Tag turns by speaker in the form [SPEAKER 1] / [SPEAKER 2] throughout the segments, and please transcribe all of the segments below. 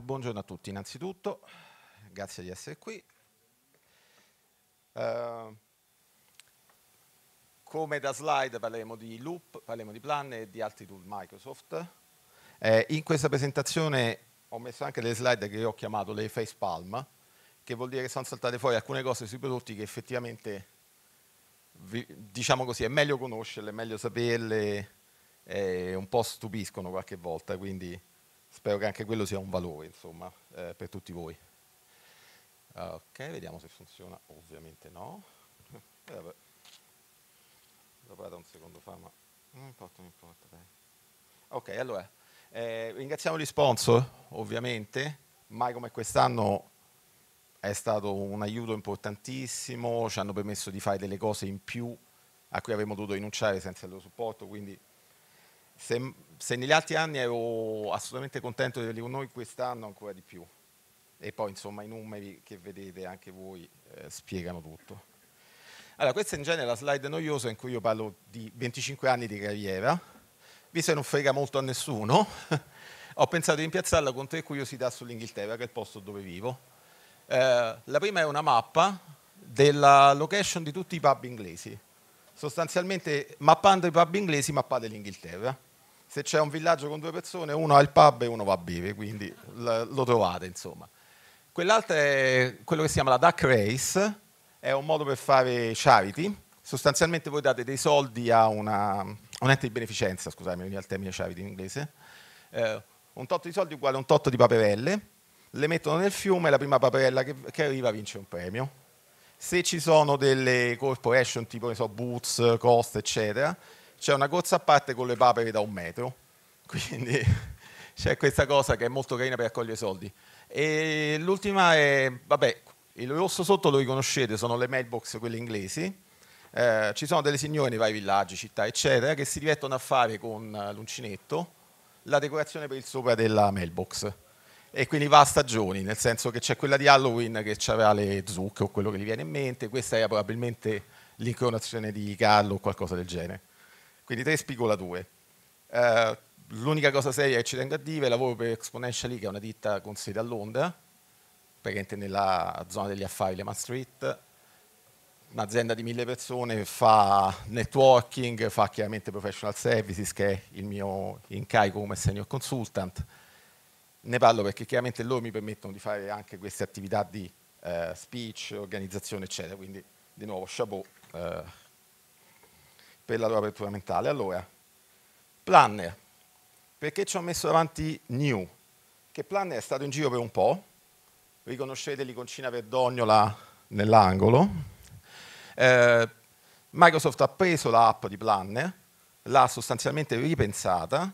[SPEAKER 1] buongiorno a tutti innanzitutto, grazie di essere qui. Uh, come da slide parleremo di loop, parleremo di plan e di altri tool Microsoft. Eh, in questa presentazione ho messo anche delle slide che ho chiamato le face palm, che vuol dire che sono saltate fuori alcune cose sui prodotti che effettivamente, vi, diciamo così, è meglio conoscerle, è meglio saperle, eh, un po' stupiscono qualche volta, quindi Spero che anche quello sia un valore, insomma, eh, per tutti voi. Ok, vediamo se funziona. Ovviamente no. Eh, vabbè. L'ho provato un secondo fa, ma non importa, non importa. Dai. Ok, allora, eh, ringraziamo gli sponsor, ovviamente. Mai come quest'anno è stato un aiuto importantissimo, ci hanno permesso di fare delle cose in più a cui avremmo dovuto rinunciare senza il loro supporto, quindi se, se, negli altri anni ero assolutamente contento di averli con noi, quest'anno ancora di più. E poi insomma i numeri che vedete anche voi eh, spiegano tutto. Allora, questa in genere è la slide noiosa in cui io parlo di 25 anni di carriera, visto che non frega molto a nessuno, ho pensato di rimpiazzarla con tre curiosità sull'Inghilterra, che è il posto dove vivo. Eh, la prima è una mappa della location di tutti i pub inglesi, sostanzialmente mappando i pub inglesi mappate l'Inghilterra se c'è un villaggio con due persone, uno ha il pub e uno va a bere, quindi lo trovate, insomma. Quell'altra è quello che si chiama la Duck Race, è un modo per fare charity. Sostanzialmente voi date dei soldi a, una, un ente di beneficenza, scusami, veniva il termine charity in inglese, eh, un tot di soldi uguale a un tot di paperelle, le mettono nel fiume e la prima paperella che, che, arriva vince un premio. Se ci sono delle corporation tipo ne so, Boots, Cost, eccetera, c'è una cozza a parte con le papere da un metro, quindi c'è questa cosa che è molto carina per raccogliere soldi. E l'ultima è, vabbè, il rosso sotto lo riconoscete, sono le mailbox, quelle inglesi. Eh, ci sono delle signore nei vari villaggi, città, eccetera, che si divertono a fare con eh, l'uncinetto la decorazione per il sopra della mailbox. E quindi va a stagioni, nel senso che c'è quella di Halloween che aveva le zucche o quello che gli viene in mente, questa era probabilmente l'incoronazione di Carlo o qualcosa del genere. Quindi 3,2. Uh, eh, l'unica cosa seria che ci tengo a dire, lavoro per Exponentially, che è una ditta con sede a Londra, presente nella zona degli affari Lehman Street, un'azienda di mille persone, fa networking, fa chiaramente professional services, che è il mio incarico come senior consultant. Ne parlo perché chiaramente loro mi permettono di fare anche queste attività di eh, speech, organizzazione, eccetera. Quindi, di nuovo, chapeau. Eh, per la loro apertura mentale. Allora, planner, perché ci ho messo avanti new? Che planner è stato in giro per un po', riconoscete l'iconcina verdognola nell'angolo, eh, Microsoft ha preso l'app di planner, l'ha sostanzialmente ripensata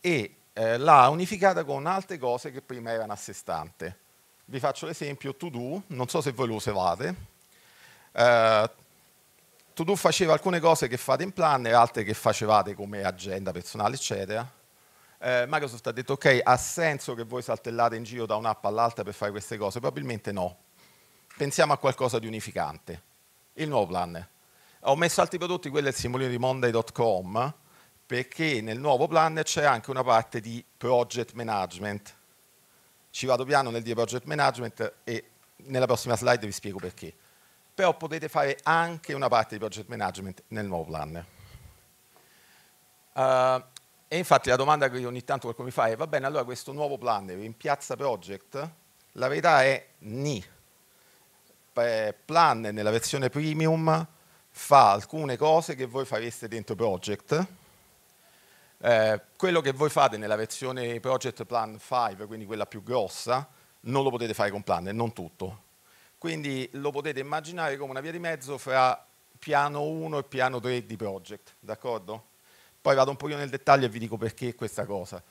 [SPEAKER 1] e eh, l'ha unificata con altre cose che prima erano a sé stante. Vi faccio l'esempio To Do, non so se voi lo usavate, eh, tu, tu facevi alcune cose che fate in planner, altre che facevate come agenda personale, eccetera. Eh, Microsoft ha detto, ok, ha senso che voi saltellate in giro da un'app all'altra per fare queste cose? Probabilmente no. Pensiamo a qualcosa di unificante. Il nuovo planner. Ho messo altri prodotti, quello è il simulino di monday.com, perché nel nuovo planner c'è anche una parte di project management. Ci vado piano nel di project management e nella prossima slide vi spiego perché però potete fare anche una parte di project management nel nuovo planner. Uh, e infatti la domanda che ogni tanto qualcuno mi fa è, va bene, allora questo nuovo planner rimpiazza project? La verità è ni. Planner nella versione premium fa alcune cose che voi fareste dentro project, eh, quello che voi fate nella versione Project Plan 5, quindi quella più grossa, non lo potete fare con Planner, non tutto. Quindi lo potete immaginare come una via di mezzo fra piano 1 e piano 3 di project, d'accordo? Poi vado un pochino nel dettaglio e vi dico perché questa cosa.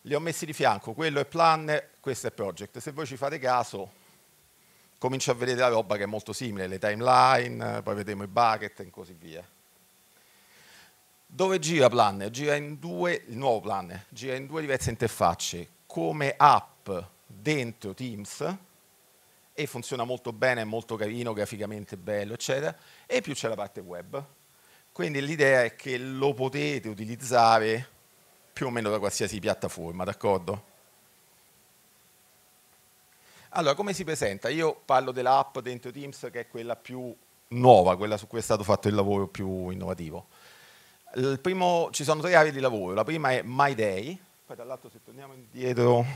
[SPEAKER 1] Li ho messi di fianco, quello è planner, questo è project. Se voi ci fate caso, comincio a vedere la roba che è molto simile, le timeline, poi vedremo i bucket e così via. Dove gira Planner? Gira in due, il nuovo Planner, gira in due diverse interfacce, come app dentro Teams, e funziona molto bene, è molto carino, graficamente bello, eccetera, e più c'è la parte web. Quindi l'idea è che lo potete utilizzare più o meno da qualsiasi piattaforma, d'accordo? Allora, come si presenta? Io parlo dell'app dentro Teams che è quella più nuova, quella su cui è stato fatto il lavoro più innovativo. Primo, ci sono tre aree di lavoro. La prima è My Day, poi dall'altro se torniamo indietro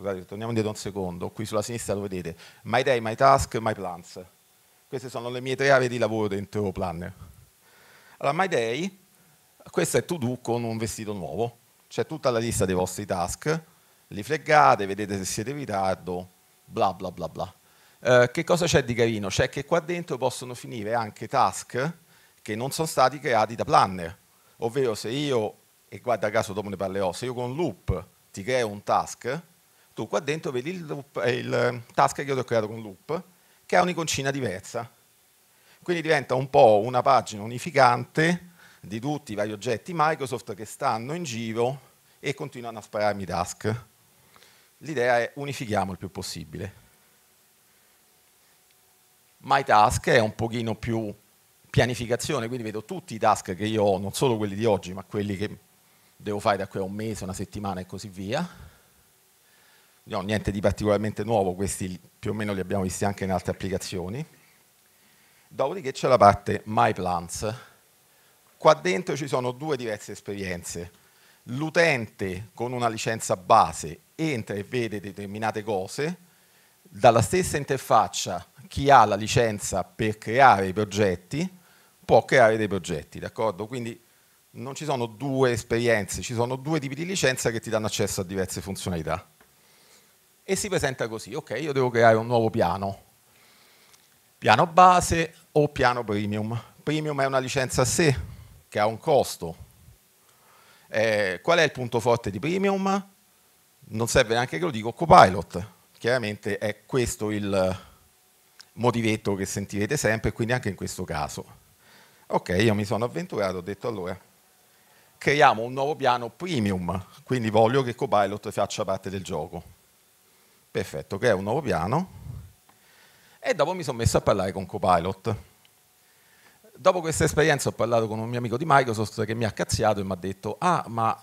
[SPEAKER 1] scusate, torniamo indietro un secondo, qui sulla sinistra lo vedete, My Day, My Task, My Plans. Queste sono le mie tre aree di lavoro dentro Planner. Allora, My Day, questo è To Do con un vestito nuovo, c'è tutta la lista dei vostri task, li fleggate, vedete se siete in ritardo, bla bla bla bla. Eh, che cosa c'è di carino? C'è che qua dentro possono finire anche task che non sono stati creati da Planner, ovvero se io, e guarda caso dopo ne parlerò, se io con Loop ti creo un task, tu qua dentro vedi il, loop, eh, il eh, task che io ti ho creato con loop, che ha un'iconcina diversa. Quindi diventa un po' una pagina unificante di tutti i vari oggetti Microsoft che stanno in giro e continuano a spararmi task. L'idea è unifichiamo il più possibile. My Task è un pochino più pianificazione, quindi vedo tutti i task che io ho, non solo quelli di oggi, ma quelli che devo fare da qui a un mese, una settimana e così via no, niente di particolarmente nuovo, questi più o meno li abbiamo visti anche in altre applicazioni. Dopodiché c'è la parte My Plans. Qua dentro ci sono due diverse esperienze. L'utente con una licenza base entra e vede determinate cose, dalla stessa interfaccia chi ha la licenza per creare i progetti può creare dei progetti, d'accordo? Quindi non ci sono due esperienze, ci sono due tipi di licenza che ti danno accesso a diverse funzionalità e si presenta così, ok, io devo creare un nuovo piano, piano base o piano premium. Premium è una licenza a sé che ha un costo. Eh, qual è il punto forte di premium? Non serve neanche che lo dico, copilot. Chiaramente è questo il motivetto che sentirete sempre, quindi anche in questo caso. Ok, io mi sono avventurato, ho detto allora, creiamo un nuovo piano premium, quindi voglio che Copilot faccia parte del gioco. Perfetto, crea un nuovo piano e dopo mi sono messo a parlare con Copilot. Dopo questa esperienza ho parlato con un mio amico di Microsoft che mi ha cazziato e mi ha detto ah ma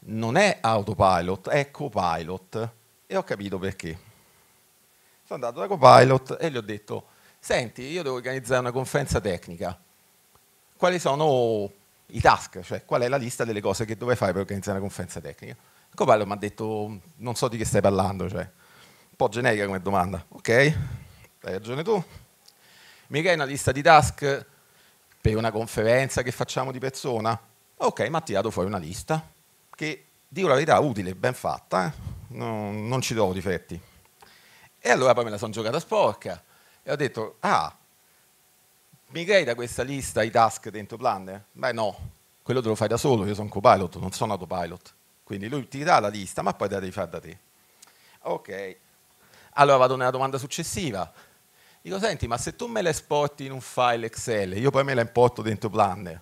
[SPEAKER 1] non è autopilot, è copilot e ho capito perché. Sono andato da copilot e gli ho detto senti io devo organizzare una conferenza tecnica, quali sono i task, cioè qual è la lista delle cose che dovrei fare per organizzare una conferenza tecnica. Copilot mi ha detto non so di che stai parlando, cioè po' generica come domanda, ok? Hai ragione tu. Mi crei una lista di task per una conferenza che facciamo di persona? Ok, mi ha tirato fuori una lista che, dico la verità, utile, ben fatta, eh? non, non ci trovo difetti. E allora poi me la sono giocata sporca e ho detto, ah, mi crei da questa lista i task dentro Planner? Beh no, quello te lo fai da solo, io sono copilot, non sono autopilot. Quindi lui ti dà la lista, ma poi te la devi fare da te. Ok, allora vado nella domanda successiva. Dico, senti, ma se tu me la esporti in un file Excel, io poi me la importo dentro Planner,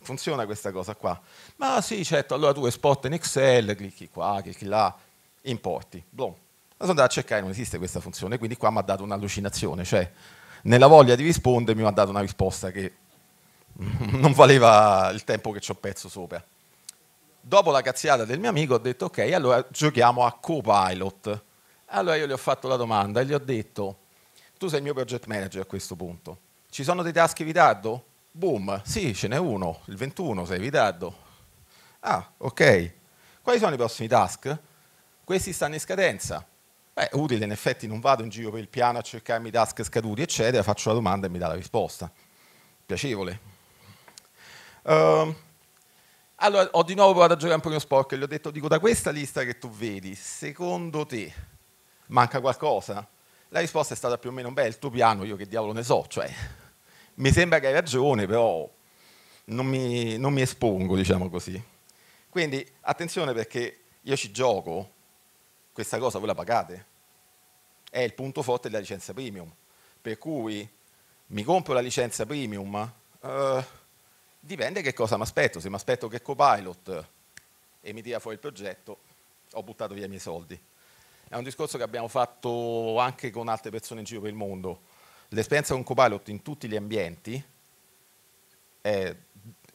[SPEAKER 1] funziona questa cosa qua? Ma sì, certo, allora tu esporti in Excel, clicchi qua, clicchi là, importi. Blom. Ma sono andato a cercare, non esiste questa funzione, quindi qua mi ha dato un'allucinazione, cioè nella voglia di rispondere mi ha dato una risposta che non valeva il tempo che ci ho perso sopra. Dopo la cazziata del mio amico ho detto ok, allora giochiamo a Copilot. Allora io gli ho fatto la domanda e gli ho detto, tu sei il mio project manager a questo punto, ci sono dei task in ritardo? Boom, sì, ce n'è uno, il 21 sei in ritardo. Ah, ok. Quali sono i prossimi task? Questi stanno in scadenza. Beh, utile, in effetti non vado in giro per il piano a cercarmi i task scaduti, eccetera, faccio la domanda e mi dà la risposta. Piacevole. Um, allora, ho di nuovo provato a giocare un po' sporco e gli ho detto, dico, da questa lista che tu vedi, secondo te manca qualcosa? La risposta è stata più o meno, beh, il tuo piano, io che diavolo ne so, cioè, mi sembra che hai ragione, però non mi, non mi espongo, diciamo così. Quindi attenzione perché io ci gioco, questa cosa voi la pagate, è il punto forte della licenza premium, per cui mi compro la licenza premium, eh, dipende che cosa mi aspetto, se mi aspetto che Copilot e mi tira fuori il progetto, ho buttato via i miei soldi è un discorso che abbiamo fatto anche con altre persone in giro per il mondo. L'esperienza con Copilot in tutti gli ambienti è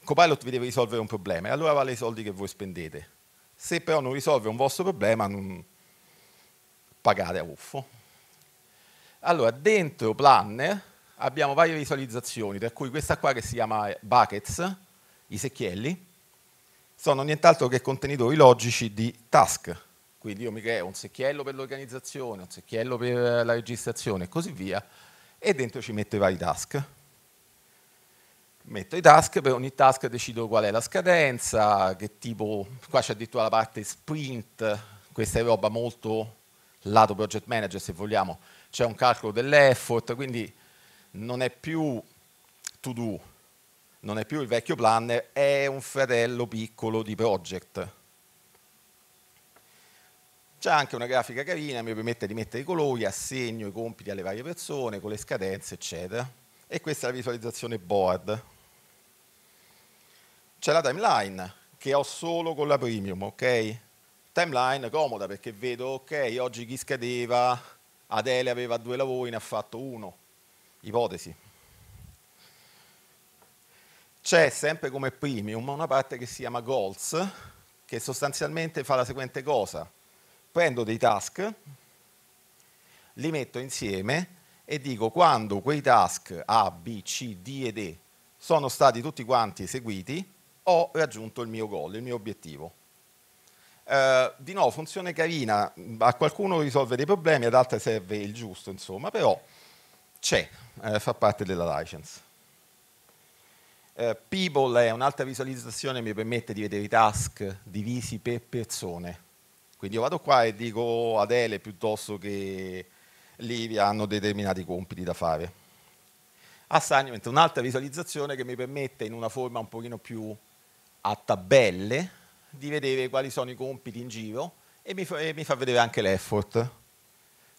[SPEAKER 1] Copilot vi deve risolvere un problema e allora vale i soldi che voi spendete. Se però non risolve un vostro problema, non pagate a uffo. Allora, dentro Planner abbiamo varie visualizzazioni, tra cui questa qua che si chiama Buckets, i secchielli, sono nient'altro che contenitori logici di task quindi io mi creo un secchiello per l'organizzazione, un secchiello per la registrazione e così via, e dentro ci metto i vari task. Metto i task, per ogni task decido qual è la scadenza, che tipo, qua c'è addirittura la parte sprint, questa è roba molto lato project manager se vogliamo, c'è un calcolo dell'effort, quindi non è più to do, non è più il vecchio planner, è un fratello piccolo di project. C'è anche una grafica carina, mi permette di mettere i colori, assegno i compiti alle varie persone, con le scadenze, eccetera. E questa è la visualizzazione board. C'è la timeline, che ho solo con la premium, ok? Timeline comoda, perché vedo, ok, oggi chi scadeva, Adele aveva due lavori, ne ha fatto uno. Ipotesi. C'è sempre come premium una parte che si chiama goals, che sostanzialmente fa la seguente cosa prendo dei task, li metto insieme e dico quando quei task A, B, C, D ed E sono stati tutti quanti eseguiti, ho raggiunto il mio goal, il mio obiettivo. Eh, di nuovo, funzione carina, a qualcuno risolve dei problemi, ad altri serve il giusto, insomma, però c'è, eh, fa parte della license. Eh, People è un'altra visualizzazione che mi permette di vedere i task divisi per persone quindi io vado qua e dico oh, Adele piuttosto che Livia hanno determinati compiti da fare. Assignment un'altra visualizzazione che mi permette in una forma un pochino più a tabelle di vedere quali sono i compiti in giro e mi fa, e mi fa vedere anche l'effort.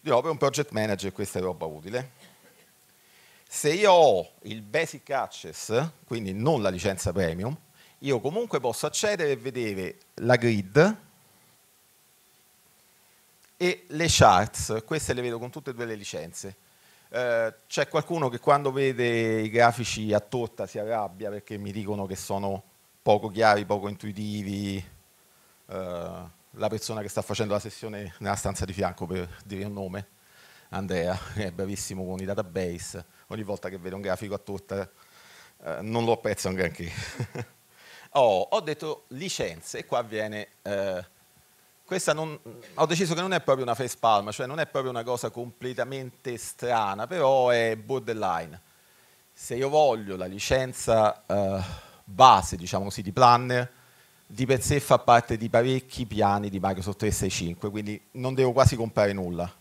[SPEAKER 1] Di nuovo per un project manager questa è roba utile. Se io ho il basic access, quindi non la licenza premium, io comunque posso accedere e vedere la grid e le charts, queste le vedo con tutte e due le licenze. Eh, c'è qualcuno che quando vede i grafici a torta si arrabbia perché mi dicono che sono poco chiari, poco intuitivi. Eh, la persona che sta facendo la sessione nella stanza di fianco, per dire un nome, Andrea, è bravissimo con i database, ogni volta che vede un grafico a torta eh, non lo apprezza neanche. granché. oh, ho detto licenze e qua viene eh, questa non, ho deciso che non è proprio una face palm, cioè non è proprio una cosa completamente strana, però è borderline. Se io voglio la licenza eh, base, diciamo così, di planner, di per sé fa parte di parecchi piani di Microsoft 365, quindi non devo quasi comprare nulla.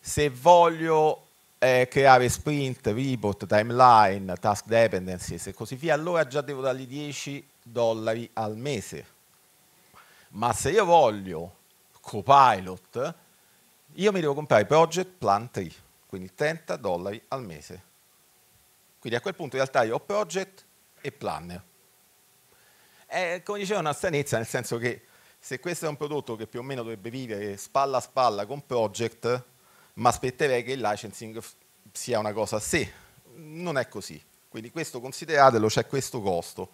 [SPEAKER 1] Se voglio eh, creare sprint, report, timeline, task dependencies e così via, allora già devo dargli 10 dollari al mese ma se io voglio Copilot, io mi devo comprare Project Plan 3, quindi 30 dollari al mese. Quindi a quel punto in realtà io ho Project e Planner. È, come dicevo, una stranezza, nel senso che se questo è un prodotto che più o meno dovrebbe vivere spalla a spalla con Project, ma aspetterei che il licensing sia una cosa a sé. Non è così. Quindi questo consideratelo, c'è questo costo.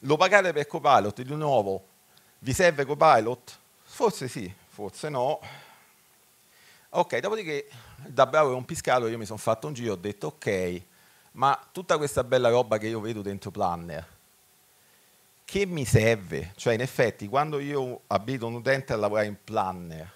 [SPEAKER 1] Lo pagate per Copilot di nuovo vi serve Copilot? Forse sì, forse no. Ok, dopodiché da bravo e un io mi sono fatto un giro e ho detto ok, ma tutta questa bella roba che io vedo dentro Planner, che mi serve? Cioè in effetti quando io abito un utente a lavorare in Planner,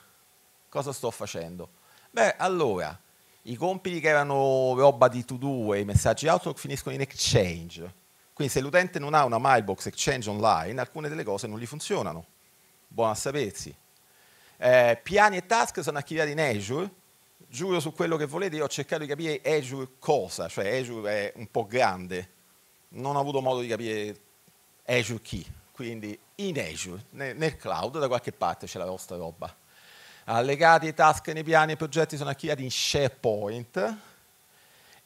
[SPEAKER 1] cosa sto facendo? Beh, allora, i compiti che erano roba di to do e i messaggi Outlook finiscono in Exchange quindi se l'utente non ha una mailbox exchange online, alcune delle cose non gli funzionano. Buona a sapersi. Eh, piani e task sono archiviati in Azure. Giuro su quello che volete, io ho cercato di capire Azure cosa, cioè Azure è un po' grande. Non ho avuto modo di capire Azure chi, quindi in Azure, nel cloud, da qualche parte c'è la vostra roba. Allegati, task nei piani e progetti sono archiviati in SharePoint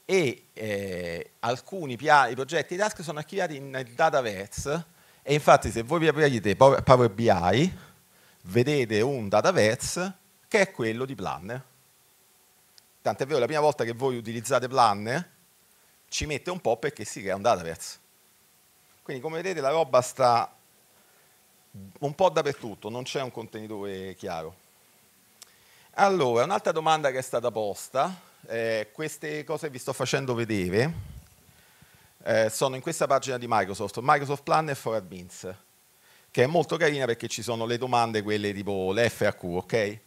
[SPEAKER 1] e eh, alcuni PI, i progetti task sono archiviati nel dataverse e infatti se voi vi aprite Power BI vedete un dataverse che è quello di Planner. Tant'è vero, la prima volta che voi utilizzate Planner ci mette un po' perché si crea un dataverse. Quindi come vedete la roba sta un po' dappertutto, non c'è un contenitore chiaro. Allora, un'altra domanda che è stata posta eh, queste cose che vi sto facendo vedere eh, sono in questa pagina di Microsoft, Microsoft Planner for Admins, che è molto carina perché ci sono le domande, quelle tipo l'FAQ, ok?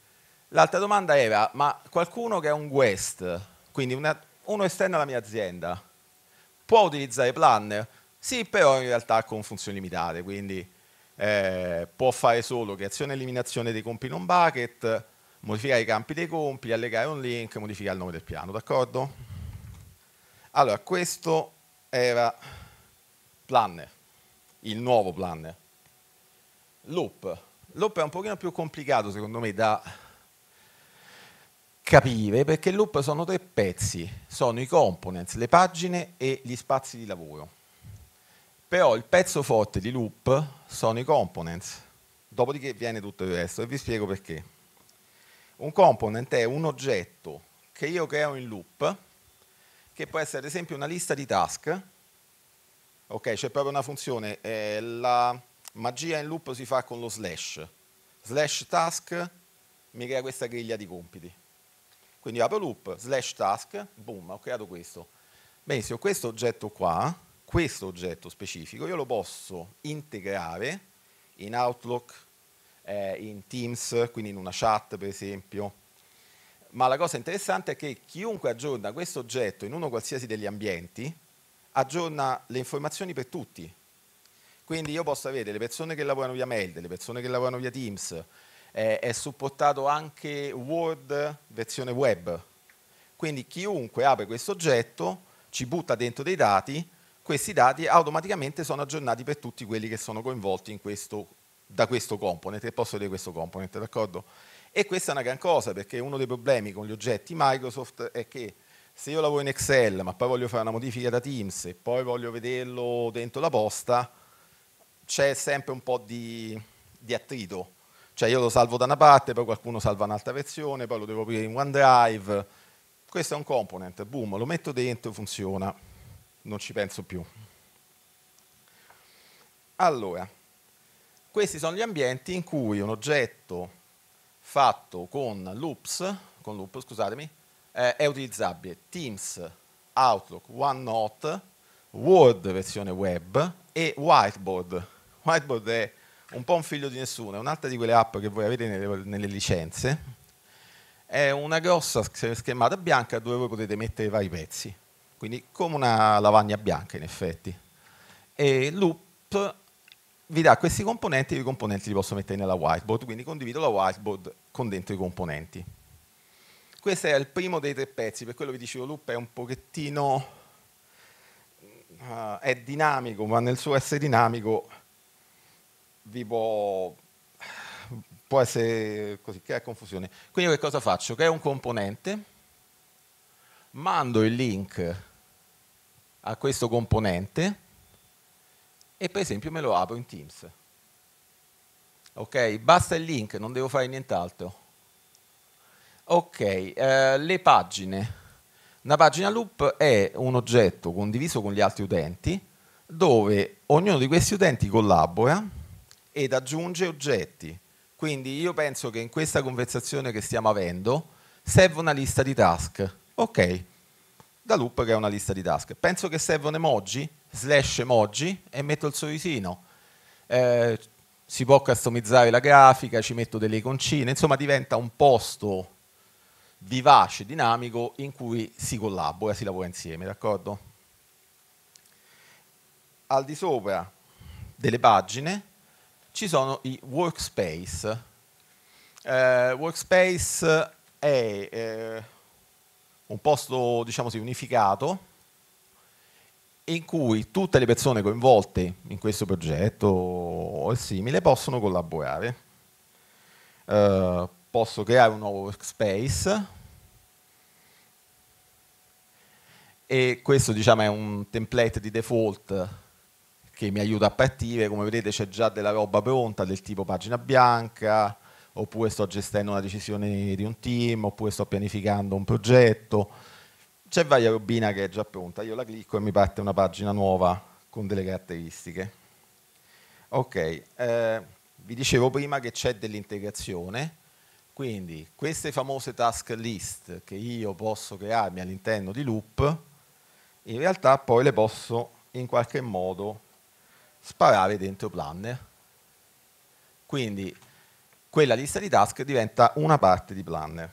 [SPEAKER 1] L'altra domanda era, ma qualcuno che è un guest, quindi una, uno esterno alla mia azienda, può utilizzare Planner? Sì, però in realtà con funzioni limitate, quindi eh, può fare solo creazione e eliminazione dei compiti non bucket, modificare i campi dei compiti, allegare un link, modificare il nome del piano, d'accordo? Allora, questo era planner, il nuovo planner. Loop. Loop è un pochino più complicato secondo me da capire perché loop sono tre pezzi, sono i components, le pagine e gli spazi di lavoro. Però il pezzo forte di loop sono i components, dopodiché viene tutto il resto e vi spiego perché. Un component è un oggetto che io creo in loop, che può essere ad esempio una lista di task, ok, c'è proprio una funzione, eh, la magia in loop si fa con lo slash, slash task mi crea questa griglia di compiti. Quindi apro loop, slash task, boom, ho creato questo. Benissimo, questo oggetto qua, questo oggetto specifico, io lo posso integrare in Outlook, eh, in Teams, quindi in una chat per esempio. Ma la cosa interessante è che chiunque aggiorna questo oggetto in uno qualsiasi degli ambienti, aggiorna le informazioni per tutti. Quindi io posso avere le persone che lavorano via mail, delle persone che lavorano via Teams, eh, è supportato anche Word versione web. Quindi chiunque apre questo oggetto ci butta dentro dei dati, questi dati automaticamente sono aggiornati per tutti quelli che sono coinvolti in questo da questo component e posso vedere questo component, d'accordo? E questa è una gran cosa perché uno dei problemi con gli oggetti Microsoft è che se io lavoro in Excel ma poi voglio fare una modifica da Teams e poi voglio vederlo dentro la posta, c'è sempre un po' di, di attrito. Cioè io lo salvo da una parte, poi qualcuno salva un'altra versione, poi lo devo aprire in OneDrive. Questo è un component, boom, lo metto dentro, funziona, non ci penso più. Allora, questi sono gli ambienti in cui un oggetto fatto con loops, con loop, scusatemi, eh, è utilizzabile. Teams, Outlook, OneNote, Word versione web e Whiteboard. Whiteboard è un po' un figlio di nessuno, è un'altra di quelle app che voi avete nelle, nelle licenze. È una grossa schermata bianca dove voi potete mettere i vari pezzi, quindi come una lavagna bianca in effetti. E Loop vi dà questi componenti e i componenti li posso mettere nella whiteboard, quindi condivido la whiteboard con dentro i componenti. Questo è il primo dei tre pezzi, per quello vi dicevo Loop è un pochettino... Uh, è dinamico, ma nel suo essere dinamico vi può, può essere così, crea confusione. Quindi che cosa faccio? Creo un componente, mando il link a questo componente, e per esempio me lo apro in Teams. Ok, basta il link, non devo fare nient'altro. Ok, eh, le pagine. Una pagina loop è un oggetto condiviso con gli altri utenti dove ognuno di questi utenti collabora ed aggiunge oggetti. Quindi io penso che in questa conversazione che stiamo avendo serve una lista di task. Ok, da loop che è una lista di task. Penso che servono emoji? slash emoji e metto il sorrisino. Eh, si può customizzare la grafica, ci metto delle iconcine, insomma diventa un posto vivace, dinamico in cui si collabora, si lavora insieme, d'accordo? Al di sopra delle pagine ci sono i workspace. Eh, workspace è eh, un posto, diciamo unificato in cui tutte le persone coinvolte in questo progetto o simile possono collaborare. Eh, posso creare un nuovo workspace e questo diciamo, è un template di default che mi aiuta a partire, come vedete c'è già della roba pronta del tipo pagina bianca, oppure sto gestendo una decisione di un team, oppure sto pianificando un progetto, c'è Vaia Robina che è già pronta, io la clicco e mi parte una pagina nuova con delle caratteristiche. Ok, eh, vi dicevo prima che c'è dell'integrazione, quindi queste famose task list che io posso crearmi all'interno di Loop, in realtà poi le posso in qualche modo sparare dentro Planner. Quindi quella lista di task diventa una parte di Planner.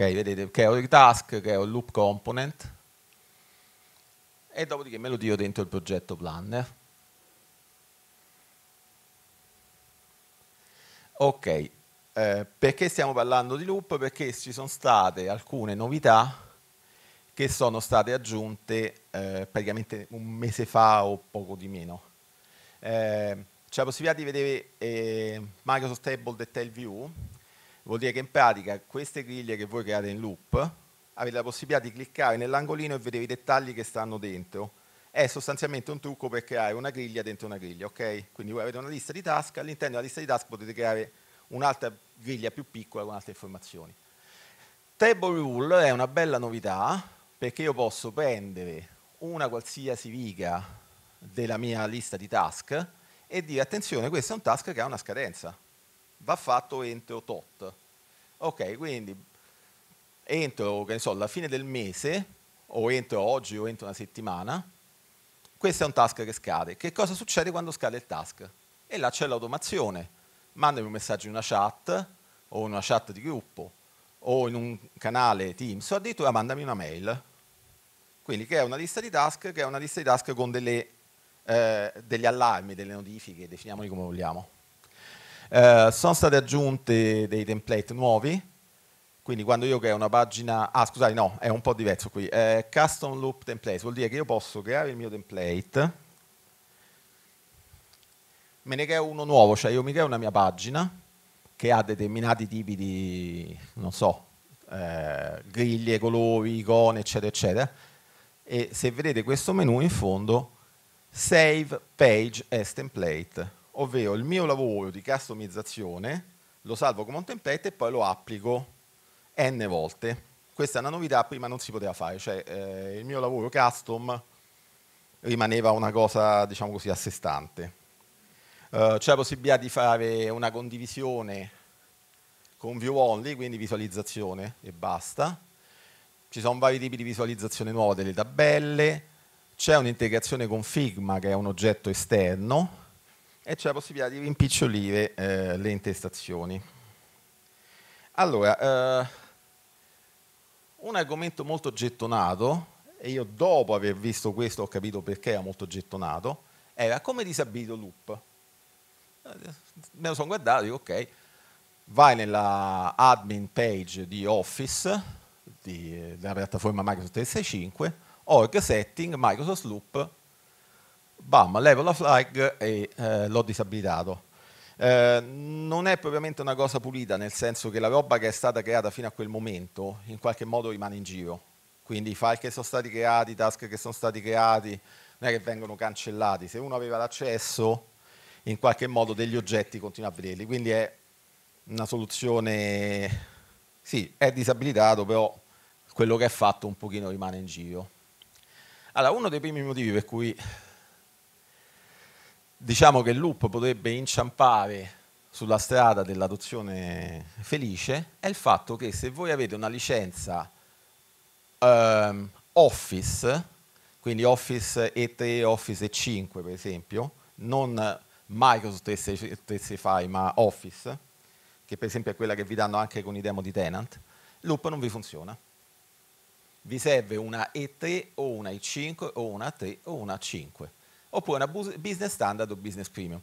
[SPEAKER 1] Ok, vedete, creo il task, creo il loop component e dopodiché me lo tiro dentro il progetto planner. Ok, eh, perché stiamo parlando di loop? Perché ci sono state alcune novità che sono state aggiunte eh, praticamente un mese fa o poco di meno. Eh, c'è la possibilità di vedere eh, Microsoft Table Detail View, Vuol dire che in pratica queste griglie che voi create in loop avete la possibilità di cliccare nell'angolino e vedere i dettagli che stanno dentro. È sostanzialmente un trucco per creare una griglia dentro una griglia, ok? Quindi voi avete una lista di task, all'interno della lista di task potete creare un'altra griglia più piccola con altre informazioni. Table Rule è una bella novità perché io posso prendere una qualsiasi riga della mia lista di task e dire attenzione questo è un task che ha una scadenza va fatto entro tot. Ok, quindi entro, che ne so, alla fine del mese, o entro oggi o entro una settimana, questo è un task che scade. Che cosa succede quando scade il task? E là c'è l'automazione. Mandami un messaggio in una chat o in una chat di gruppo o in un canale Teams o addirittura ah, mandami una mail. Quindi crea una lista di task che è una lista di task con delle, eh, degli allarmi, delle notifiche, definiamoli come vogliamo. Eh, sono state aggiunte dei template nuovi, quindi quando io creo una pagina... Ah, scusate, no, è un po' diverso qui. Eh, custom Loop Template vuol dire che io posso creare il mio template, me ne creo uno nuovo, cioè io mi creo una mia pagina che ha determinati tipi di, non so, eh, griglie, colori, icone, eccetera, eccetera. E se vedete questo menu in fondo, Save Page as Template ovvero il mio lavoro di customizzazione lo salvo come un template e poi lo applico n volte. Questa è una novità, prima non si poteva fare, cioè eh, il mio lavoro custom rimaneva una cosa, diciamo così, a sé stante. Eh, c'è la possibilità di fare una condivisione con view only, quindi visualizzazione e basta. Ci sono vari tipi di visualizzazione nuova delle tabelle, c'è un'integrazione con Figma che è un oggetto esterno, e c'è la possibilità di rimpicciolire eh, le intestazioni. Allora, eh, un argomento molto gettonato, e io dopo aver visto questo ho capito perché era molto gettonato, era come disabilito loop. Eh, me lo sono guardato, dico ok, vai nella admin page di Office, di, eh, della piattaforma Microsoft 365, org setting, Microsoft loop, bam, levo la flag e eh, l'ho disabilitato. Eh, non è propriamente una cosa pulita, nel senso che la roba che è stata creata fino a quel momento in qualche modo rimane in giro. Quindi i file che sono stati creati, i task che sono stati creati, non è che vengono cancellati. Se uno aveva l'accesso, in qualche modo degli oggetti continua a vederli. Quindi è una soluzione, sì, è disabilitato, però quello che è fatto un pochino rimane in giro. Allora, uno dei primi motivi per cui diciamo che il loop potrebbe inciampare sulla strada dell'adozione felice è il fatto che se voi avete una licenza um, Office, quindi Office E3, Office E5 per esempio, non Microsoft 365 ma Office, che per esempio è quella che vi danno anche con i demo di Tenant, loop non vi funziona. Vi serve una E3 o una E5 o una 3 o una 5 oppure una business standard o business premium.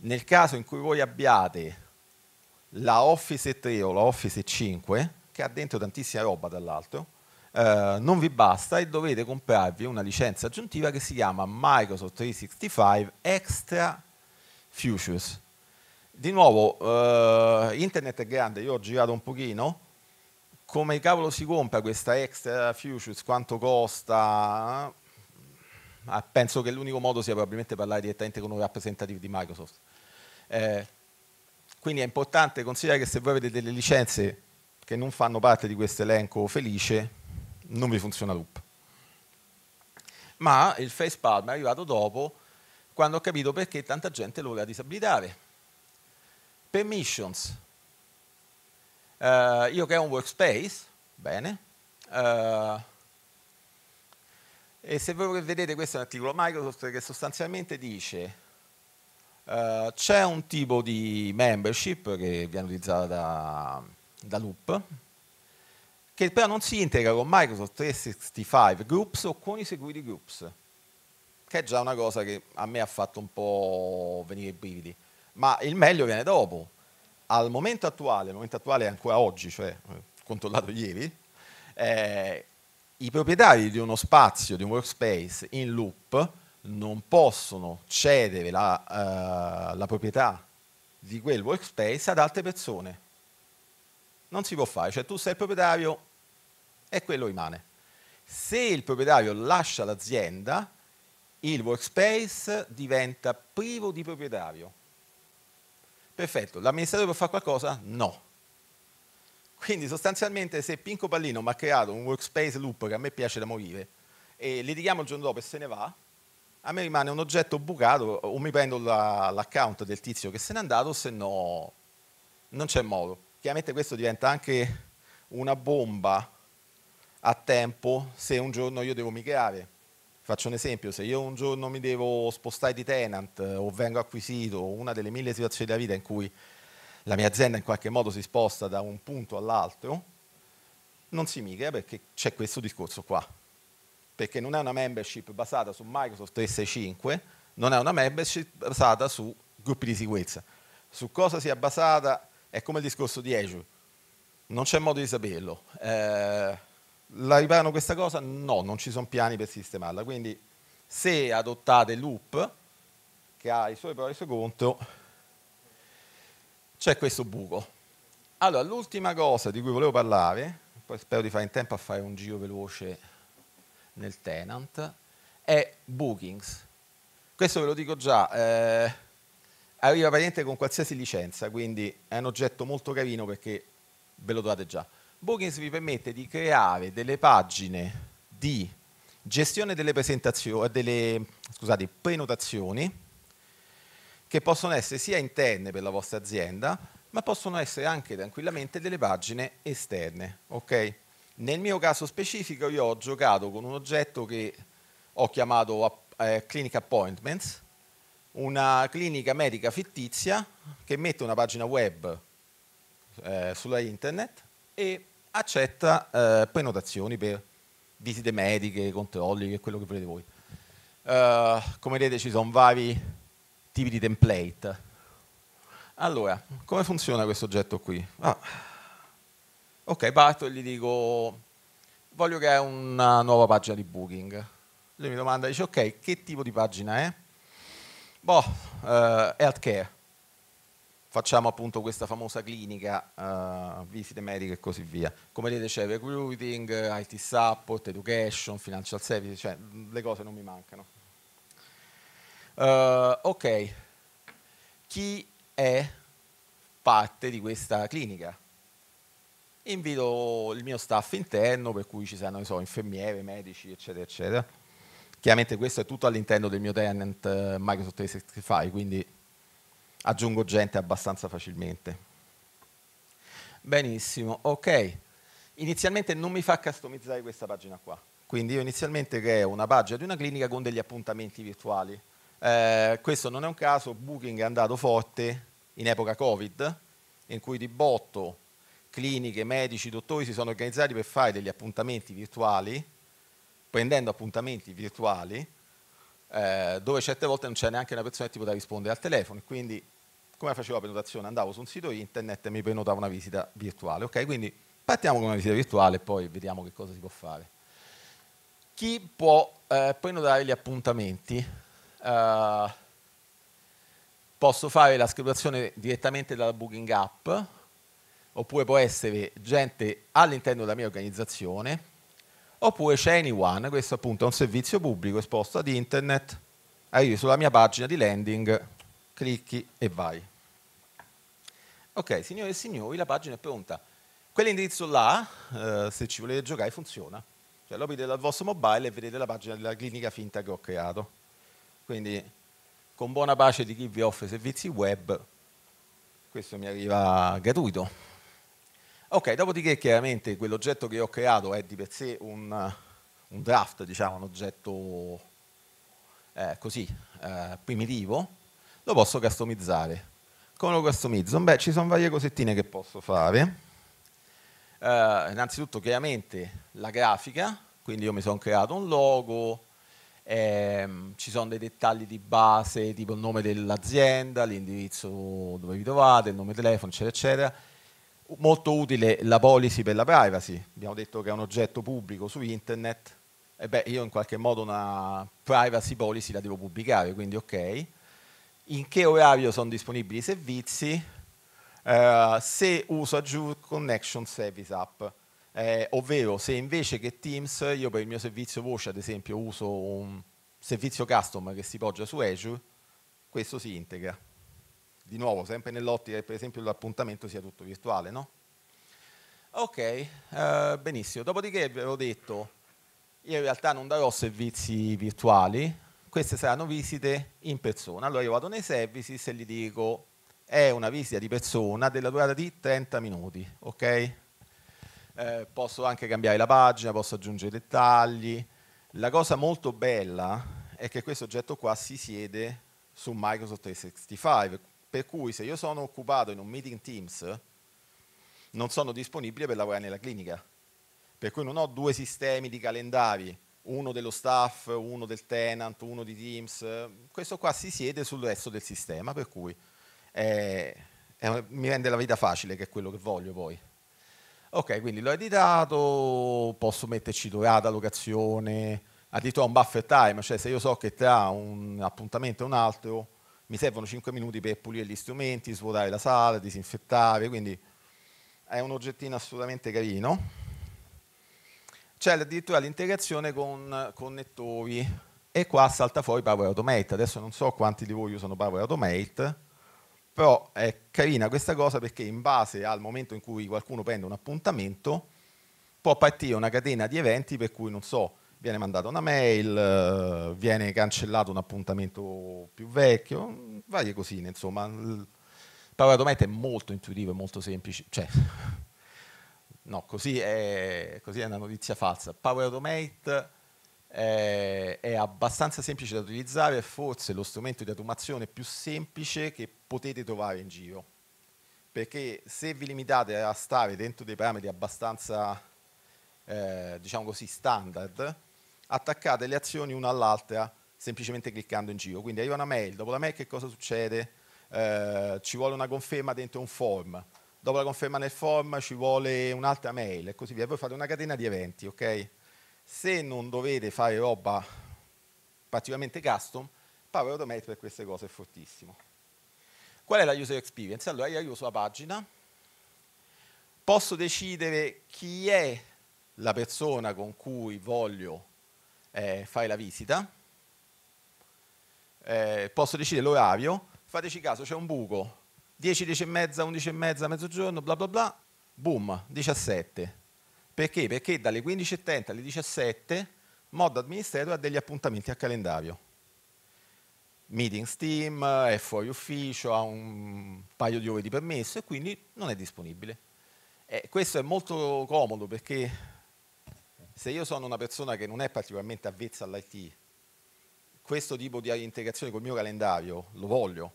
[SPEAKER 1] Nel caso in cui voi abbiate la Office 3 o la Office 5, che ha dentro tantissima roba dall'alto, eh, non vi basta e dovete comprarvi una licenza aggiuntiva che si chiama Microsoft 365 Extra Futures. Di nuovo, eh, internet è grande, io ho girato un pochino, come cavolo si compra questa Extra Futures, quanto costa? ma ah, penso che l'unico modo sia probabilmente parlare direttamente con un rappresentativo di Microsoft. Eh, quindi è importante considerare che se voi avete delle licenze che non fanno parte di questo elenco felice, non vi funziona loop. Ma il face palm è arrivato dopo, quando ho capito perché tanta gente lo voleva disabilitare. Permissions. Eh, io creo un workspace, bene. Eh, e se voi vedete questo è un articolo Microsoft che sostanzialmente dice uh, c'è un tipo di membership che viene utilizzata da, da Loop che però non si integra con Microsoft 365 Groups o con i Security Groups, che è già una cosa che a me ha fatto un po' venire i brividi. Ma il meglio viene dopo. Al momento attuale, il momento attuale è ancora oggi, cioè eh, controllato ieri, eh, i proprietari di uno spazio, di un workspace in loop, non possono cedere la, uh, la proprietà di quel workspace ad altre persone. Non si può fare, cioè tu sei il proprietario e quello rimane. Se il proprietario lascia l'azienda, il workspace diventa privo di proprietario. Perfetto, l'amministratore può fare qualcosa? No. Quindi sostanzialmente se Pinco Pallino mi ha creato un workspace loop che a me piace da morire e litighiamo il giorno dopo e se ne va, a me rimane un oggetto bucato o mi prendo l'account del tizio che se n'è andato, se no non c'è modo. Chiaramente questo diventa anche una bomba a tempo se un giorno io devo migrare. Faccio un esempio, se io un giorno mi devo spostare di tenant o vengo acquisito, una delle mille situazioni della vita in cui la mia azienda in qualche modo si sposta da un punto all'altro, non si migra perché c'è questo discorso qua. Perché non è una membership basata su Microsoft 365, non è una membership basata su gruppi di sicurezza. Su cosa sia basata è come il discorso di Azure. Non c'è modo di saperlo. Eh, la riparano questa cosa? No, non ci sono piani per sistemarla. Quindi se adottate Loop, che ha i suoi pro e i suoi contro, c'è questo buco. Allora, l'ultima cosa di cui volevo parlare, poi spero di fare in tempo a fare un giro veloce nel tenant, è bookings. Questo ve lo dico già, eh, arriva praticamente con qualsiasi licenza, quindi è un oggetto molto carino perché ve lo trovate già. Bookings vi permette di creare delle pagine di gestione delle, delle scusate, prenotazioni che possono essere sia interne per la vostra azienda, ma possono essere anche tranquillamente delle pagine esterne. Okay? Nel mio caso specifico io ho giocato con un oggetto che ho chiamato eh, Clinic Appointments, una clinica medica fittizia che mette una pagina web eh, sulla internet e accetta eh, prenotazioni per visite mediche, controlli, quello che volete voi. Uh, come vedete ci sono vari tipi di template. Allora, come funziona questo oggetto qui? Ah. Ok, parto e gli dico, voglio creare una nuova pagina di Booking. Lui mi domanda, dice, ok, che tipo di pagina è? Boh, eh, healthcare. Facciamo appunto questa famosa clinica, eh, visite mediche e così via. Come vedete c'è recruiting, IT support, education, financial service, cioè le cose non mi mancano. Uh, ok, chi è parte di questa clinica? Invito il mio staff interno, per cui ci saranno so, infermiere, medici, eccetera, eccetera. Chiaramente questo è tutto all'interno del mio tenant uh, Microsoft 365, quindi aggiungo gente abbastanza facilmente. Benissimo, ok. Inizialmente non mi fa customizzare questa pagina qua, quindi io inizialmente creo una pagina di una clinica con degli appuntamenti virtuali eh, questo non è un caso, Booking è andato forte in epoca Covid, in cui di botto cliniche, medici, dottori si sono organizzati per fare degli appuntamenti virtuali, prendendo appuntamenti virtuali, eh, dove certe volte non c'è neanche una persona che ti poteva rispondere al telefono. Quindi, come facevo la prenotazione? Andavo su un sito internet e mi prenotavo una visita virtuale. Ok, quindi partiamo con una visita virtuale e poi vediamo che cosa si può fare. Chi può eh, prenotare gli appuntamenti? Eh, posso fare la scritturazione direttamente dalla Booking App, oppure può essere gente all'interno della mia organizzazione, oppure c'è Anyone, questo appunto è un servizio pubblico esposto ad internet, arrivi sulla mia pagina di landing, clicchi e vai. Ok, signore e signori, la pagina è pronta. Quell'indirizzo là, eh, se ci volete giocare, funziona. Cioè, lo aprite dal vostro mobile e vedete la pagina della clinica finta che ho creato. Quindi con buona pace di chi vi offre servizi web, questo mi arriva gratuito. Ok, dopodiché chiaramente quell'oggetto che ho creato è di per sé un, un draft, diciamo, un oggetto eh, così, eh, primitivo, lo posso customizzare. Come lo customizzo? Beh, ci sono varie cosettine che posso fare. Eh, innanzitutto chiaramente la grafica, quindi io mi sono creato un logo, eh, ci sono dei dettagli di base, tipo il nome dell'azienda, l'indirizzo dove vi trovate, il nome del telefono, eccetera, eccetera. Molto utile la policy per la privacy. Abbiamo detto che è un oggetto pubblico su internet. E beh, io in qualche modo una privacy policy la devo pubblicare, quindi ok. In che orario sono disponibili i servizi? Eh, se uso Azure Connection Service App. Eh, ovvero se invece che Teams io per il mio servizio voce ad esempio uso un servizio custom che si poggia su Azure, questo si integra. Di nuovo, sempre nell'ottica che per esempio l'appuntamento sia tutto virtuale, no? Ok, eh, benissimo. Dopodiché vi avevo detto, io in realtà non darò servizi virtuali, queste saranno visite in persona. Allora io vado nei services e gli dico è una visita di persona della durata di 30 minuti, ok? eh, posso anche cambiare la pagina, posso aggiungere dettagli. La cosa molto bella è che questo oggetto qua si siede su Microsoft 365, per cui se io sono occupato in un meeting Teams non sono disponibile per lavorare nella clinica, per cui non ho due sistemi di calendari, uno dello staff, uno del tenant, uno di Teams, questo qua si siede sul resto del sistema, per cui è, è, mi rende la vita facile, che è quello che voglio poi. Ok, quindi l'ho editato, posso metterci durata, locazione, addirittura un buffer time, cioè se io so che tra un appuntamento e un altro mi servono 5 minuti per pulire gli strumenti, svuotare la sala, disinfettare, quindi è un oggettino assolutamente carino. C'è addirittura l'integrazione con connettori e qua salta fuori Power Automate. Adesso non so quanti di voi usano Power Automate, però è carina questa cosa perché in base al momento in cui qualcuno prende un appuntamento può partire una catena di eventi per cui, non so, viene mandata una mail, eh, viene cancellato un appuntamento più vecchio, varie cosine, insomma. Il Power è molto intuitivo e molto semplice, cioè, no, così è, così è, una notizia falsa. Power Automate eh, è abbastanza semplice da utilizzare, è forse lo strumento di automazione più semplice che potete trovare in giro. Perché se vi limitate a stare dentro dei parametri abbastanza, eh, diciamo così, standard, attaccate le azioni una all'altra semplicemente cliccando in giro. Quindi arriva una mail, dopo la mail che cosa succede? Eh, ci vuole una conferma dentro un form, dopo la conferma nel form ci vuole un'altra mail e così via. Voi fate una catena di eventi, ok? se non dovete fare roba particolarmente custom, Power Automate per queste cose è fortissimo. Qual è la user experience? Allora io arrivo sulla pagina, posso decidere chi è la persona con cui voglio eh, fare la visita, eh, posso decidere l'orario, fateci caso c'è un buco, 10, 10 e mezza, 11 e mezza, mezzogiorno, bla bla bla, boom, 17 perché? Perché dalle 15.30 alle 17 modo Administrator ha degli appuntamenti a calendario. Meeting Steam è fuori ufficio, ha un paio di ore di permesso e quindi non è disponibile. Eh, questo è molto comodo perché se io sono una persona che non è particolarmente avvezza all'IT, questo tipo di integrazione col mio calendario lo voglio.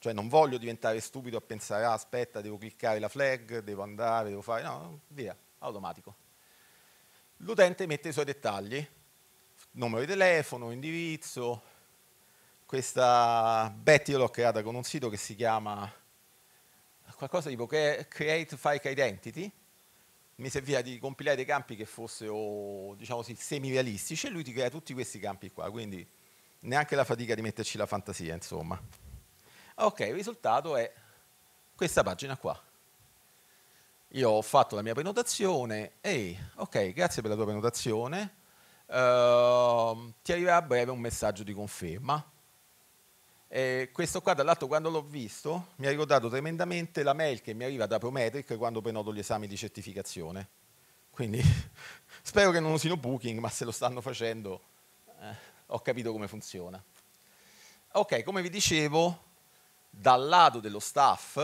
[SPEAKER 1] Cioè non voglio diventare stupido a pensare, ah, aspetta, devo cliccare la flag, devo andare, devo fare... No, via automatico. L'utente mette i suoi dettagli, numero di telefono, indirizzo, questa Betty io l'ho creata con un sito che si chiama qualcosa tipo Create Fake Identity, mi serviva di compilare dei campi che fossero, diciamo così, semi-realistici e lui ti crea tutti questi campi qua, quindi neanche la fatica di metterci la fantasia, insomma. Ok, il risultato è questa pagina qua io ho fatto la mia prenotazione, ehi, ok, grazie per la tua prenotazione, uh, ti arriverà a breve un messaggio di conferma. E questo qua, dall'altro, quando l'ho visto, mi ha ricordato tremendamente la mail che mi arriva da Prometric quando prenoto gli esami di certificazione. Quindi spero che non usino Booking, ma se lo stanno facendo eh, ho capito come funziona. Ok, come vi dicevo, dal lato dello staff,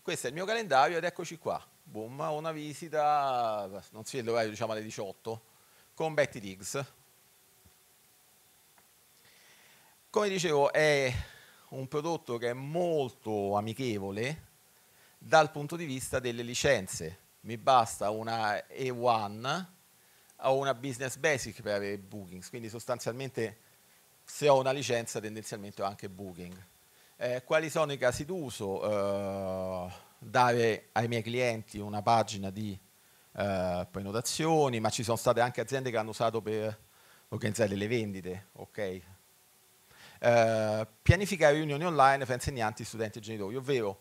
[SPEAKER 1] questo è il mio calendario ed eccoci qua boom, una visita, non si vede diciamo alle 18, con Betty Diggs. Come dicevo, è un prodotto che è molto amichevole dal punto di vista delle licenze. Mi basta una E1 o una Business Basic per avere Bookings, quindi sostanzialmente se ho una licenza tendenzialmente ho anche Booking. Eh, quali sono i casi d'uso? Uh, dare ai miei clienti una pagina di eh, prenotazioni, ma ci sono state anche aziende che l'hanno usato per organizzare le vendite, ok? Eh, pianificare riunioni online fra insegnanti, studenti e genitori, ovvero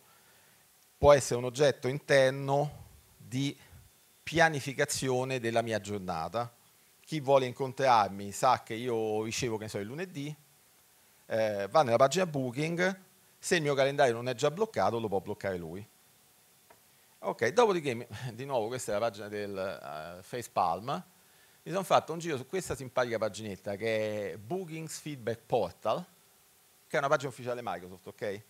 [SPEAKER 1] può essere un oggetto interno di pianificazione della mia giornata. Chi vuole incontrarmi sa che io ricevo, che ne so, il lunedì, eh, va nella pagina Booking, se il mio calendario non è già bloccato lo può bloccare lui. Ok, dopodiché, di nuovo, questa è la pagina del uh, Palm. mi sono fatto un giro su questa simpatica paginetta che è Bookings Feedback Portal, che è una pagina ufficiale Microsoft, ok?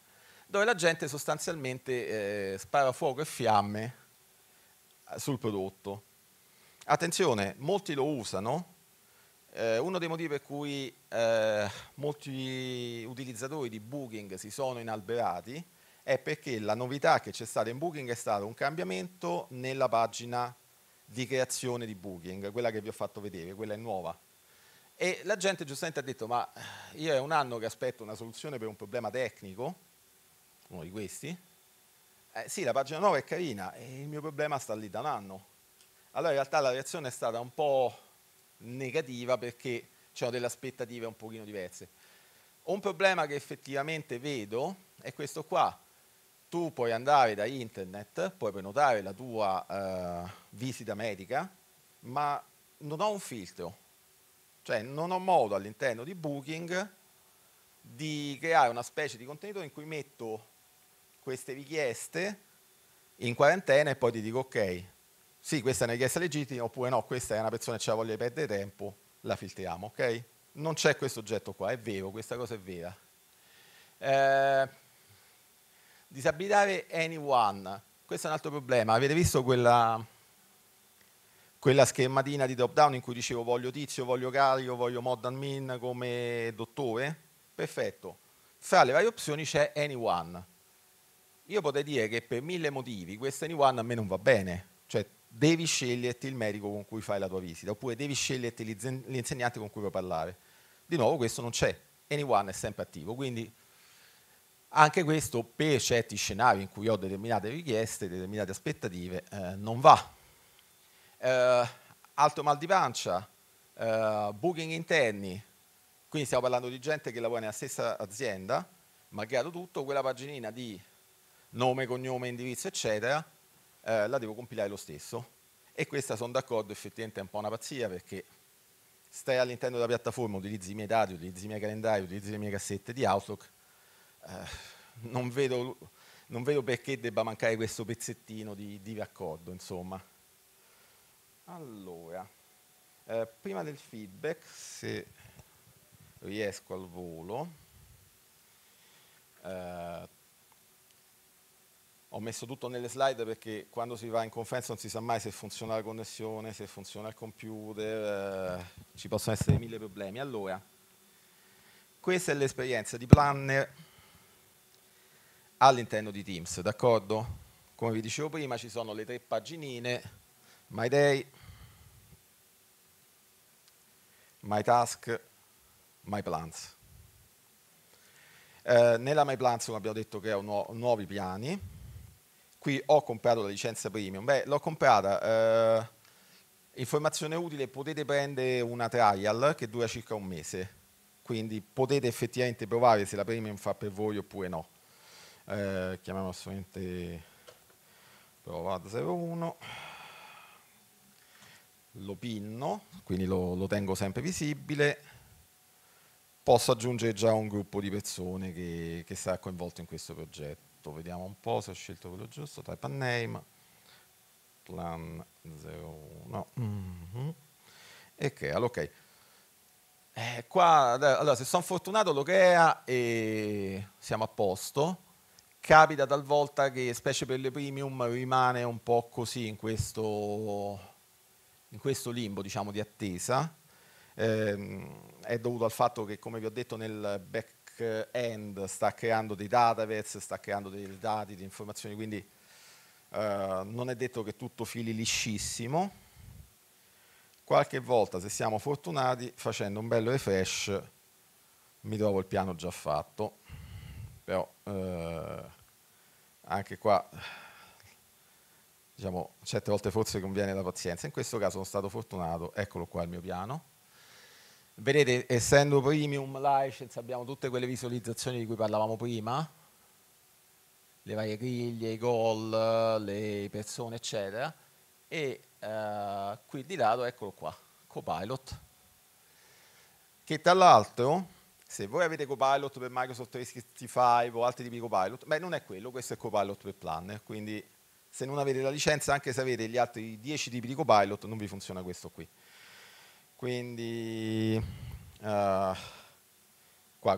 [SPEAKER 1] Dove la gente sostanzialmente eh, spara fuoco e fiamme eh, sul prodotto. Attenzione, molti lo usano, eh, uno dei motivi per cui eh, molti utilizzatori di Booking si sono inalberati è perché la novità che c'è stata in Booking è stato un cambiamento nella pagina di creazione di Booking, quella che vi ho fatto vedere, quella è nuova. E la gente giustamente ha detto, ma eh, io è un anno che aspetto una soluzione per un problema tecnico, uno di questi, eh, sì, la pagina nuova è carina, e il mio problema sta lì da un anno. Allora in realtà la reazione è stata un po' negativa perché c'erano delle aspettative un pochino diverse. Un problema che effettivamente vedo è questo qua, tu puoi andare da internet, puoi prenotare la tua eh, visita medica, ma non ho un filtro, cioè non ho modo all'interno di Booking di creare una specie di contenitore in cui metto queste richieste in quarantena e poi ti dico ok, sì questa è una richiesta legittima oppure no, questa è una persona che ce la voglia perdere tempo, la filtriamo, ok? Non c'è questo oggetto qua, è vero, questa cosa è vera. Eh, disabilitare anyone. Questo è un altro problema. Avete visto quella, quella schermatina di drop down in cui dicevo voglio tizio, voglio Cario, voglio mod admin come dottore? Perfetto. Fra le varie opzioni c'è anyone. Io potrei dire che per mille motivi questo anyone a me non va bene. Cioè devi sceglierti il medico con cui fai la tua visita oppure devi sceglierti l'insegnante con cui puoi parlare. Di nuovo questo non c'è. Anyone è sempre attivo, quindi anche questo per certi scenari in cui ho determinate richieste, determinate aspettative, eh, non va. Eh, alto mal di pancia, eh, booking interni, quindi stiamo parlando di gente che lavora nella stessa azienda, malgrado tutto, quella paginina di nome, cognome, indirizzo, eccetera, eh, la devo compilare lo stesso. E questa sono d'accordo, effettivamente è un po' una pazzia perché stai all'interno della piattaforma, utilizzi i miei dati, utilizzi i miei calendari, utilizzi le mie cassette di Outlook eh, non vedo, non, vedo, perché debba mancare questo pezzettino di, di raccordo, insomma. Allora, eh, prima del feedback, se riesco al volo, eh, ho messo tutto nelle slide perché quando si va in conferenza non si sa mai se funziona la connessione, se funziona il computer, eh, ci possono essere mille problemi. Allora, questa è l'esperienza di Planner all'interno di Teams, d'accordo? Come vi dicevo prima ci sono le tre paginine, My Day, My Task, My Plans. Eh, nella My Plans, come abbiamo detto, creo nuo nuovi piani. Qui ho comprato la licenza premium. Beh, l'ho comprata. Eh, informazione utile, potete prendere una trial che dura circa un mese. Quindi potete effettivamente provare se la premium fa per voi oppure no eh, chiamiamo assolutamente provad 01 lo pinno quindi lo, lo, tengo sempre visibile posso aggiungere già un gruppo di persone che, che sarà coinvolto in questo progetto vediamo un po' se ho scelto quello giusto type and name plan 01 mm -hmm. e crea ok eh, qua allora se sono fortunato lo crea e siamo a posto capita talvolta che, specie per le premium, rimane un po' così in questo, in questo limbo diciamo, di attesa. Eh, è dovuto al fatto che, come vi ho detto, nel back-end sta creando dei database, sta creando dei dati, di informazioni, quindi eh, non è detto che tutto fili liscissimo. Qualche volta, se siamo fortunati, facendo un bello refresh, mi trovo il piano già fatto però eh, anche qua diciamo, certe volte forse conviene la pazienza, in questo caso sono stato fortunato, eccolo qua il mio piano. Vedete, essendo premium license abbiamo tutte quelle visualizzazioni di cui parlavamo prima, le varie griglie, i gol, le persone, eccetera, e eh, qui di lato eccolo qua, Copilot, che tra l'altro se voi avete Copilot per Microsoft 365 o altri tipi di Copilot, beh non è quello, questo è Copilot per Planner, quindi se non avete la licenza, anche se avete gli altri 10 tipi di Copilot, non vi funziona questo qui. Quindi uh, qua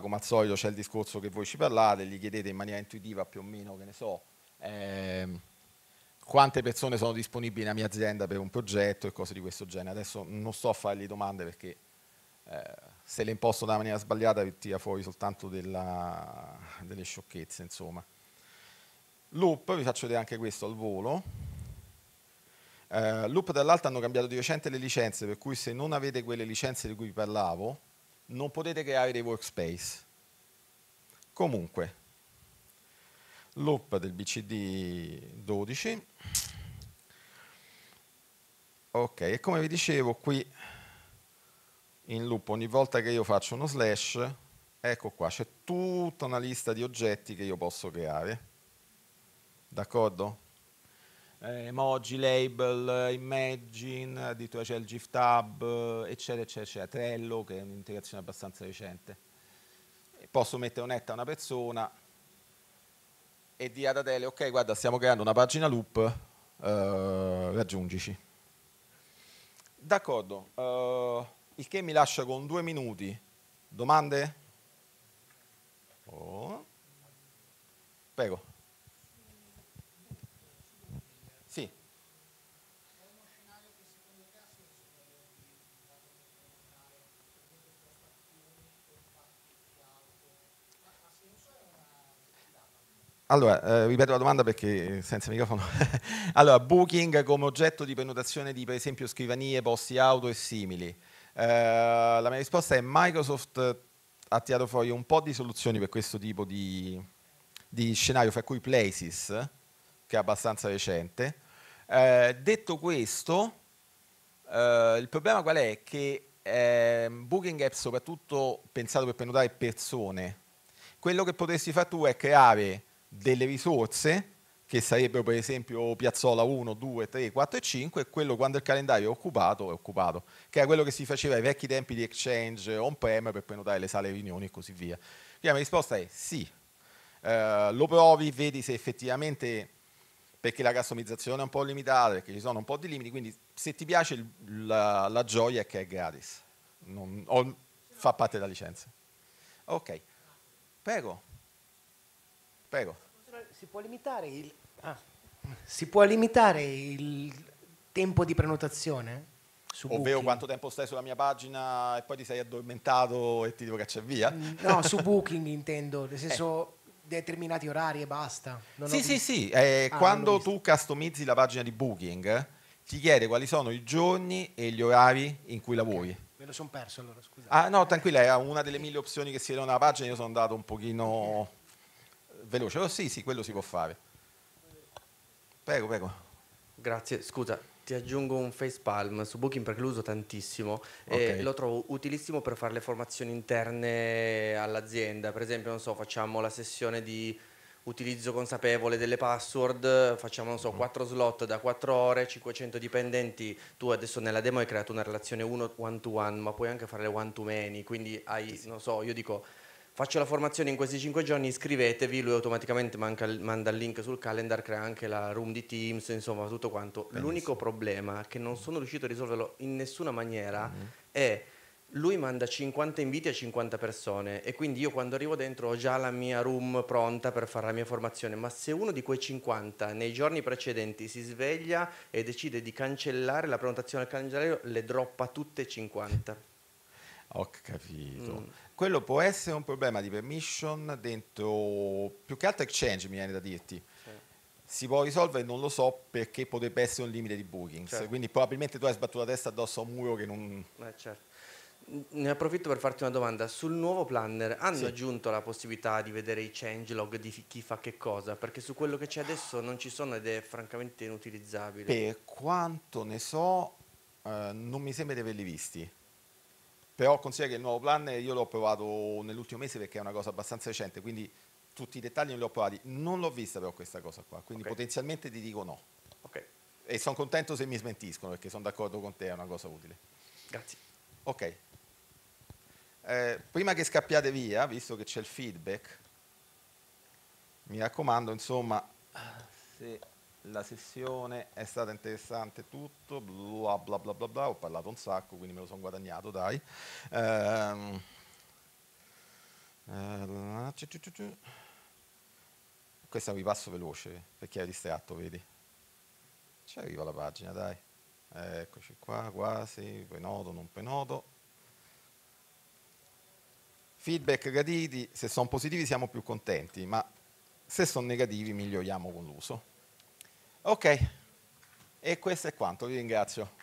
[SPEAKER 1] come al solito c'è il discorso che voi ci parlate, gli chiedete in maniera intuitiva più o meno, che ne so, ehm, quante persone sono disponibili nella mia azienda per un progetto e cose di questo genere. Adesso non sto a fargli domande perché... Eh, se le imposto da maniera sbagliata tira fuori soltanto della, delle sciocchezze, insomma. Loop, vi faccio vedere anche questo al volo. Uh, loop dall'alto hanno cambiato di recente le licenze, per cui se non avete quelle licenze di cui vi parlavo, non potete creare dei workspace. Comunque, loop del BCD 12. Ok, e come vi dicevo qui in loop ogni volta che io faccio uno slash, ecco qua, c'è tutta una lista di oggetti che io posso creare. D'accordo? Eh, emoji, label, immagine, addirittura c'è il GIF tab, eccetera, eccetera, eccetera, Trello, che è un'integrazione abbastanza recente. Posso mettere un'etta a una persona e dire ad Adele, ok, guarda, stiamo creando una pagina loop, eh, raggiungici. D'accordo. Eh, il che mi lascia con due minuti. Domande? Oh. Prego. Sì. Allora, eh, ripeto la domanda perché senza microfono. allora, booking come oggetto di prenotazione di per esempio scrivanie, posti auto e simili. Eh, la mia risposta è Microsoft eh, ha tirato fuori un po' di soluzioni per questo tipo di, di scenario, fra cui Places, che è abbastanza recente. Eh, detto questo, eh, il problema qual è? Che ehm, Booking è soprattutto pensato per prenotare persone. Quello che potresti fare tu è creare delle risorse che sarebbero per esempio Piazzola 1, 2, 3, 4 e 5, e quello quando il calendario è occupato, è occupato, che era quello che si faceva ai vecchi tempi di Exchange, on-prem, per prenotare le sale riunioni e così via. Quindi la mia risposta è sì, eh, lo provi, vedi se effettivamente, perché la customizzazione è un po' limitata, perché ci sono un po' di limiti, quindi se ti piace il, la, la, gioia è che è gratis, non, o, fa parte della licenza. Ok, prego, prego si può limitare il, ah, si può limitare il
[SPEAKER 2] tempo di prenotazione? Ovvero Booking.
[SPEAKER 1] quanto tempo stai sulla mia pagina e poi ti sei addormentato e ti devo cacciare via? Mm, no, su
[SPEAKER 2] Booking intendo, nel eh. senso
[SPEAKER 1] eh. determinati
[SPEAKER 2] orari e basta. Non sì, sì, visto.
[SPEAKER 1] sì, eh, ah, quando tu customizzi la pagina di Booking ti chiede quali sono i giorni e gli orari in cui lavori. Okay. Me lo sono perso allora, scusa. Ah no, tranquilla, era una delle mille opzioni che si era nella pagina, io sono andato un pochino... Okay veloce. Oh, sì, sì, quello si può fare. Prego, prego. Grazie,
[SPEAKER 2] scusa, ti aggiungo un face palm su Booking perché lo uso tantissimo okay. e lo trovo utilissimo per fare le formazioni interne all'azienda. Per esempio, non so, facciamo la sessione di utilizzo consapevole delle password, facciamo non so, 4 mhm. slot da 4 ore, 500 dipendenti, tu adesso nella demo hai creato una relazione uno one to one, ma puoi anche fare le one to many, quindi hai, non so, io dico faccio la formazione in questi 5 giorni, iscrivetevi, lui automaticamente manca, manda il link sul calendar, crea anche la room di Teams, insomma tutto quanto. Benissimo. L'unico problema che non sono riuscito a risolverlo in nessuna maniera mm-hmm. è lui manda 50 inviti a 50 persone e quindi io quando arrivo dentro ho già la mia room pronta per fare la mia formazione, ma se uno di quei 50 nei giorni precedenti si sveglia e decide di cancellare la prenotazione al calendario, le droppa tutte 50.
[SPEAKER 1] Ho capito. Mm quello può essere un problema di permission dentro più che altro exchange, mi viene da dirti. Si può risolvere, non lo so, perché potrebbe essere un limite di bookings. Certo. Quindi probabilmente tu hai sbattuto la testa addosso a un muro che non... Eh, certo. Ne
[SPEAKER 2] approfitto per farti una domanda. Sul nuovo planner hanno sì. aggiunto la possibilità di vedere i changelog di chi fa che cosa? Perché su quello che c'è adesso non ci sono ed è francamente inutilizzabile. Per
[SPEAKER 1] quanto ne so, eh, non mi sembra di averli visti però considera che il nuovo plan io l'ho provato nell'ultimo mese perché è una cosa abbastanza recente, quindi tutti i dettagli non li ho provati. Non l'ho vista però questa cosa qua, quindi okay. potenzialmente ti dico no. Okay. E sono contento se mi smentiscono perché sono d'accordo con te, è una cosa utile. Grazie. Ok. Eh, prima che scappiate via, visto che c'è il feedback, mi raccomando, insomma, ah, se la sessione è stata interessante tutto, bla bla bla bla bla, ho parlato un sacco, quindi me lo sono guadagnato, dai. Ehm, eh, questa vi passo veloce perché è distratto, vedi? Ci arriva la pagina, dai. Eccoci qua, quasi, prenoto, non prenoto. Feedback graditi, se sono positivi siamo più contenti, ma se sono negativi miglioriamo con l'uso. Ok, e questo è quanto, vi ringrazio.